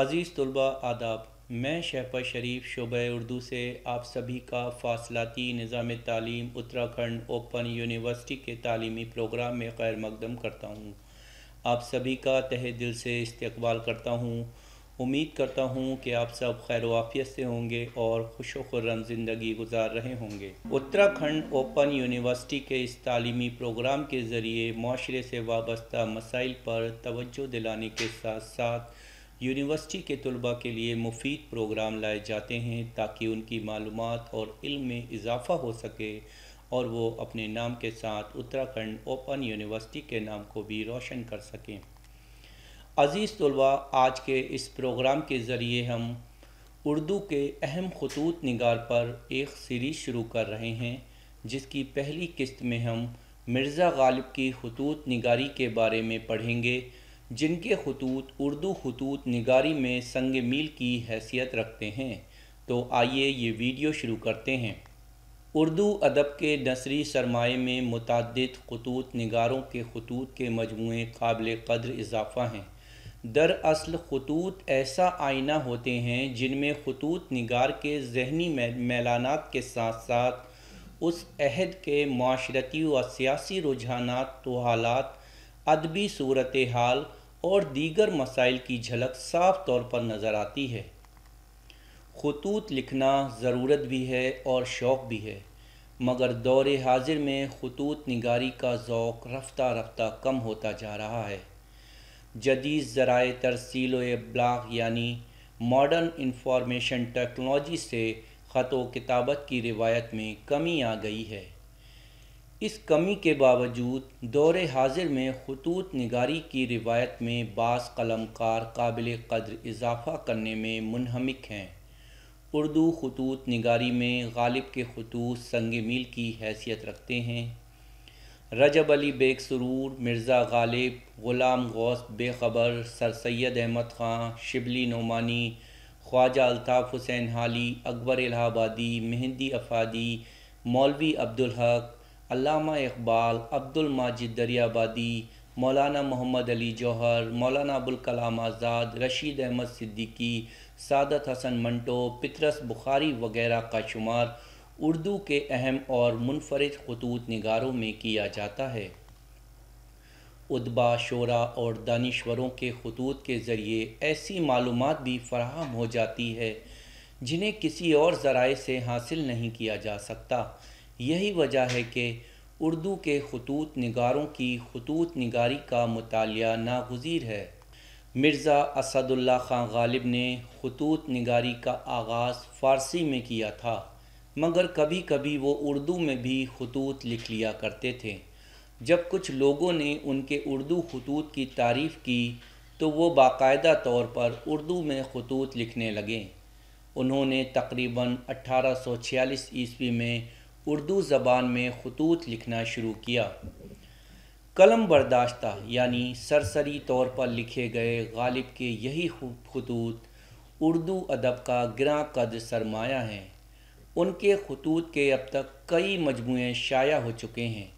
अज़ीज़ तलबा आदाब मैं शहपा शरीफ शुब उर्दू से आप सभी का फासलाती निज़ाम तालीम उत्तराखंड ओपन यूनिवर्सिटी के तलीमी प्रोग्राम में खैर मकदम करता हूँ आप सभी का तह दिल से इस्तबाल करता हूँ उम्मीद करता हूँ कि आप सब खैर वाफियत से होंगे और खुश खुर्रम ज़िंदगी गुजार रहे होंगे उत्तराखंड ओपन यूनिवर्सिटी के इस तलीमी प्रोग्राम के ज़रिए माशरे से वाबस्ता मसाइल पर तोज्जो दिलाने के साथ साथ यूनिवर्सिटी के तलबा के लिए मुफीद प्रोग्राम लाए जाते हैं ताकि उनकी मालूम और इल्म में इजाफ़ा हो सके और वो अपने नाम के साथ उत्तराखंड ओपन यूनिवर्सिटी के नाम को भी रोशन कर सकें अज़ीज़ तलबा आज के इस प्रोग्राम के ज़रिए हम उर्दू के अहम खतूत निगार पर एक सीरीज़ शुरू कर रहे हैं जिसकी पहली किस्त में हम मिर्ज़ा गालिब की खतूत निगारी के बारे में पढ़ेंगे जिनके खतूत उर्दू खतूत निगारी में संग मील की हैसियत रखते हैं तो आइए ये वीडियो शुरू करते हैं उर्दू अदब के नसरी सरमाए में मुतद खतूत नगारों के खतूत के मजमू काबिल कदर इजाफ़ा हैं दरअसल खतूत ऐसा आईना होते हैं जिनमें खतूत नगार के जहनी मैलाना के साथ साथ उस अहद के माशरती व सियासी रुझाना तो हालात अदबी सूरत हाल और दीगर मसाइल की झलक साफ तौर पर नज़र आती है खतूत लिखना ज़रूरत भी है और शौक़ भी है मगर दौर हाजिर में खतूत निगारी का ओक़ रफ्ता रफ्ता कम होता जा रहा है जदीद ज़राए तरसील ब्लाग यानी मॉडर्न इंफॉर्मेशन टेक्नोलॉजी से ख़त व किताबत की रिवायत में कमी आ गई है इस कमी के बावजूद दौर हाजिर में खतूत निगारी की रिवायत में बास कलमकार काबिल कदर इजाफ़ा करने में मुनहमिक हैं उर्दू खतूत निगारी में गालिब के खतूत संग मील की हैसियत रखते हैं रजब अली बेग सरूर मिर्ज़ा गालिब ग़ुलाम गौस बेखबर सर सैद अहमद ख़ान शिबली नुमानी ख्वाजा अल्ताफ़ हुसैन हाली अकबर इलाहाबादी मेहंदी अफादी मौलवी अब्दुल हक अलामा इकबाल अब्दुल माजिद दरियाबादी मौलाना मोहम्मद अली जौहर मौलाना अबुल कलाम आज़ाद रशीद अहमद सिद्दीकी सादत हसन मंटो पितरस बुखारी वगैरह का शुमार उर्दू के अहम और मुनफरद खतूत नगारों में किया जाता है उदबा शोरा और दानश्वरों के खतूत के ज़रिए ऐसी मालूम भी फ़राहम हो जाती है जिन्हें किसी और ज़राए से हासिल नहीं किया जा सकता यही वजह है कि उर्दू के खतूत नगारों की खतूत नगारी का मताल नागजीर है मिर्ज़ा असदुल्ला खां गालिब ने खतूत नगारी का आगाज़ फ़ारसी में किया था मगर कभी कभी वो उर्दू में भी खतूत लिख लिया करते थे जब कुछ लोगों ने उनके उर्दू खतूत की तारीफ़ की तो वो बाकायदा तौर पर उर्दू में खतूत लिखने लगे उन्होंने तकरीबन 1846 ईस्वी में उर्दू ज़बान में खतूत लिखना शुरू किया कलम बर्दाश्ता यानी सरसरी तौर पर लिखे गए गालिब के यही खतूत उर्दू अदब का ग्रां कद सरमाया हैं उनके खतूत के अब तक कई मजमू शाया हो चुके हैं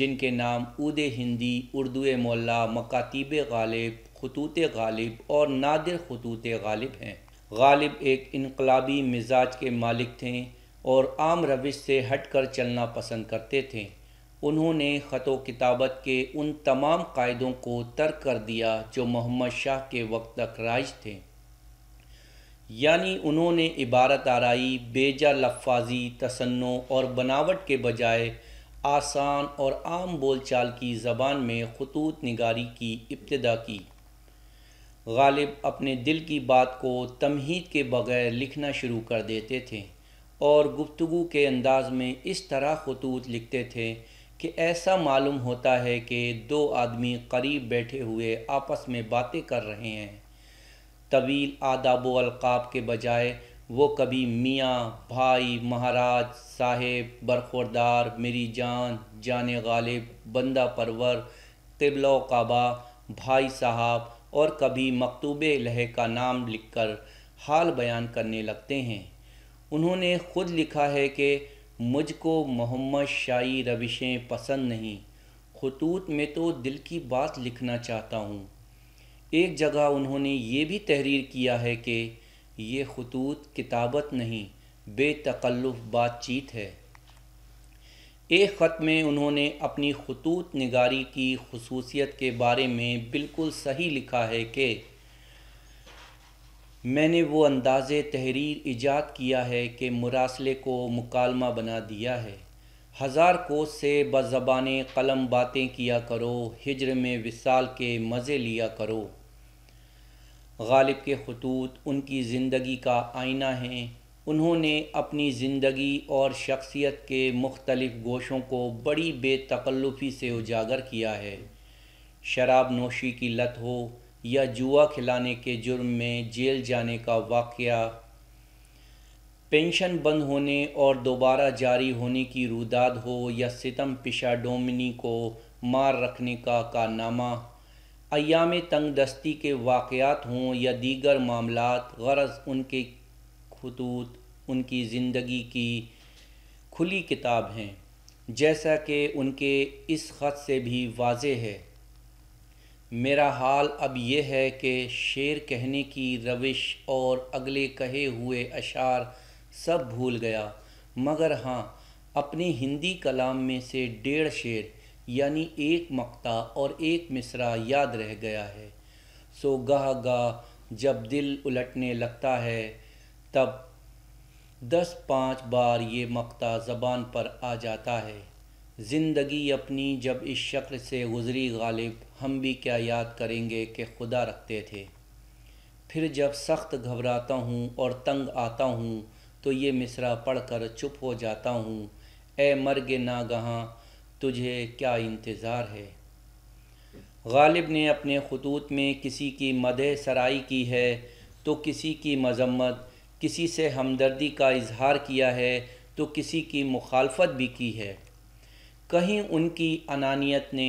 जिनके नाम उद हिंदी उर्दू मोल्ला मकातीब गालिब खतूत गालिब और नादिर खतूत गालिब हैं गालिब एक इनकलाबी मिजाज के मालिक थे और आम रविश से हटकर चलना पसंद करते थे उन्होंने ख़त किताबत के उन तमाम कायदों को तर्क कर दिया जो मोहम्मद शाह के वक्त तक राज थे यानी उन्होंने इबारत आरई बेजा लफाजी तसन्नों और बनावट के बजाय आसान और आम बोलचाल की ज़बान में खतूत निगारी की इब्तदा की गालिब अपने दिल की बात को तमहीद के बगैर लिखना शुरू कर देते थे और गुफ्तु के अंदाज में इस तरह खतूत लिखते थे कि ऐसा मालूम होता है कि दो आदमी करीब बैठे हुए आपस में बातें कर रहे हैं तवील आदाब अलकाब के बजाय वो कभी मियाँ भाई महाराज साहेब बरखुरदार मेरी जान जान गालिब बंदा परवर तिबलो काबा भाई साहब और कभी मकतूब लह का नाम लिखकर हाल बयान करने लगते हैं उन्होंने खुद लिखा है कि मुझको मोहम्मद शाही रविशें पसंद नहीं खतूत में तो दिल की बात लिखना चाहता हूँ एक जगह उन्होंने ये भी तहरीर किया है कि ये खतूत किताबत नहीं बेतकल्लुफ़ बातचीत है एक ख़त में उन्होंने अपनी खतूत निगारी की खसूसियत के बारे में बिल्कुल सही लिखा है कि मैंने वो अंदाज़ तहरीर ईजाद किया है कि मुरासले को मुकालमा बना दिया है हज़ार कोस से बज़बान कलम बातें किया करो हिजर में विसाल के मज़े लिया करो गालिब के खतूत उनकी ज़िंदगी का आईना हैं उन्होंने अपनी ज़िंदगी और शख्सियत के मुख्तलिफ़ गोशों को बड़ी बेतकल्लुफ़ी से उजागर किया है शराब नोशी की लत हो या जुआ खिलाने के जुर्म में जेल जाने का वाक़ पेंशन बंद होने और दोबारा जारी होने की रुदाद हो या सितम पिशा डोमिनी को मार रखने का कारनामा अयाम तंग दस्ती के वाक़ात हों या दीगर मामला गरज उनके खतूत उनकी ज़िंदगी की खुली किताब हैं जैसा कि उनके इस ख़त से भी वाज है मेरा हाल अब यह है कि शेर कहने की रविश और अगले कहे हुए अशार सब भूल गया मगर हाँ अपने हिंदी कलाम में से डेढ़ शेर यानी एक मक्ता और एक मिसरा याद रह गया है सो गाह गाह जब दिल उलटने लगता है तब दस पाँच बार ये मक्ता ज़बान पर आ जाता है ज़िंदगी अपनी जब इस शक्ल से गुज़री गालिब हम भी क्या याद करेंगे कि खुदा रखते थे फिर जब सख्त घबराता हूँ और तंग आता हूँ तो ये मिसरा पढ़ कर चुप हो जाता हूँ ए मर्ग नागहाँ तुझे क्या इंतज़ार है गालिब ने अपने खतूत में किसी की मदह सराई की है तो किसी की मजम्मत किसी से हमदर्दी का इजहार किया है तो किसी की मुखालफत भी की है कहीं उनकी अनानियत ने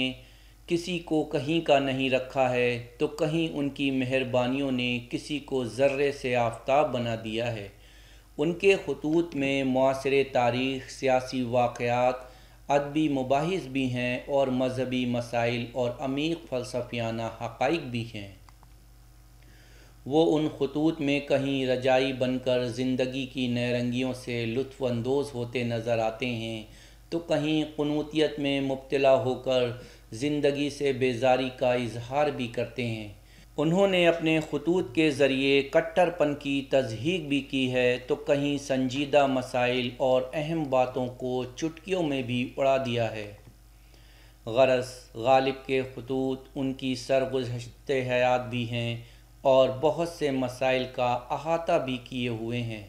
किसी को कहीं का नहीं रखा है तो कहीं उनकी मेहरबानियों ने किसी को ज़र्रे से आफ्ताब बना दिया है उनके खतूत में मासर तारीख़ सियासी वाक़ात अदबी मुबाहिस भी हैं और मजहबी मसाइल और अमीक फ़लसफियाना हक़ भी हैं वो उन खतूत में कहीं रजाई बनकर ज़िंदगी की नरंगियों से लुफानंदोज़ होते नज़र आते हैं तो कहीं कनूतीत में मुबतला होकर ज़िंदगी से बेजारी का इजहार भी करते हैं उन्होंने अपने खतूत के ज़रिए कट्टरपन की तजहीक भी की है तो कहीं संजीदा मसाइल और अहम बातों को चुटकियों में भी उड़ा दिया है गरस गालिब के खतूत उनकी सरगुजशत हयात भी हैं और बहुत से मसाइल का अहाता भी किए हुए हैं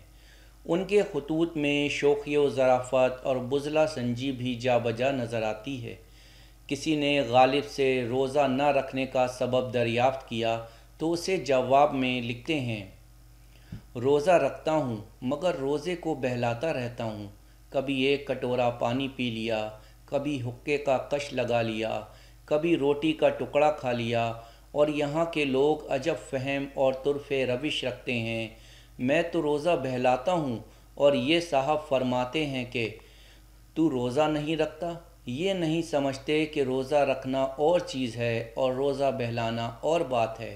उनके खतूत में शोखी व ज़राफ़त और बुजला संजी भी जा बजा नज़र आती है किसी ने गालिब से रोज़ा न रखने का सबब दरियाफ़त किया तो उसे जवाब में लिखते हैं रोज़ा रखता हूँ मगर रोज़े को बहलाता रहता हूँ कभी एक कटोरा पानी पी लिया कभी हुक्के का कश लगा लिया कभी रोटी का टुकड़ा खा लिया और यहाँ के लोग अजब फहम और तुरफ़ रविश रखते हैं मैं तो रोज़ा बहलाता हूँ और ये साहब फरमाते हैं कि तू रोज़ा नहीं रखता ये नहीं समझते कि रोज़ा रखना और चीज़ है और रोज़ा बहलाना और बात है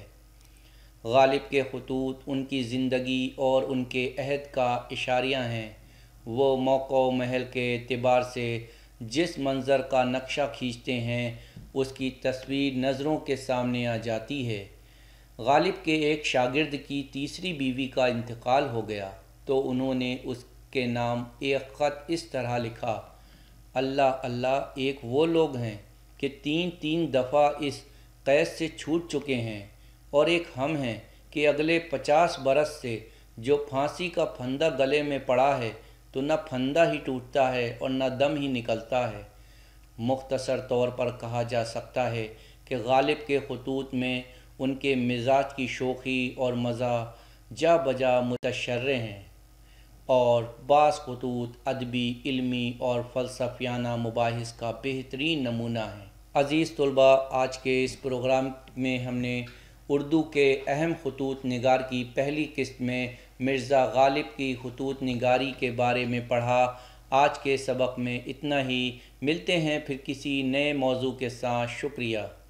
गालिब के खतूत उनकी ज़िंदगी और उनके अहद का इशारियाँ हैं वो मौक़ महल के अतबार से जिस मंज़र का नक्शा खींचते हैं उसकी तस्वीर नज़रों के सामने आ जाती है गालिब के एक शागिर्द की तीसरी बीवी का इंतकाल हो गया तो उन्होंने उसके नाम एक ख़त इस तरह लिखा अल्लाह अल्लाह एक वो लोग हैं कि तीन तीन दफ़ा इस कैद से छूट चुके हैं और एक हम हैं कि अगले पचास बरस से जो फांसी का फंदा गले में पड़ा है तो न फंदा ही टूटता है और न दम ही निकलता है मुख्तसर तौर पर कहा जा सकता है कि गालिब के खतूत में उनके मिजाज की शोखी और मज़ा जा बजा मुतशर हैं और बास खतूत अदबी इल्मी और फ़लसफियाना मुबास का बेहतरीन नमूना है अज़ीज़ तलबा आज के इस प्रोग्राम में हमने उर्दू के अहम खतूत नगार की पहली किस्त में मिर्ज़ा गालिब की खतूत नगारी के बारे में पढ़ा आज के सबक में इतना ही मिलते हैं फिर किसी नए मौजू के साथ शुक्रिया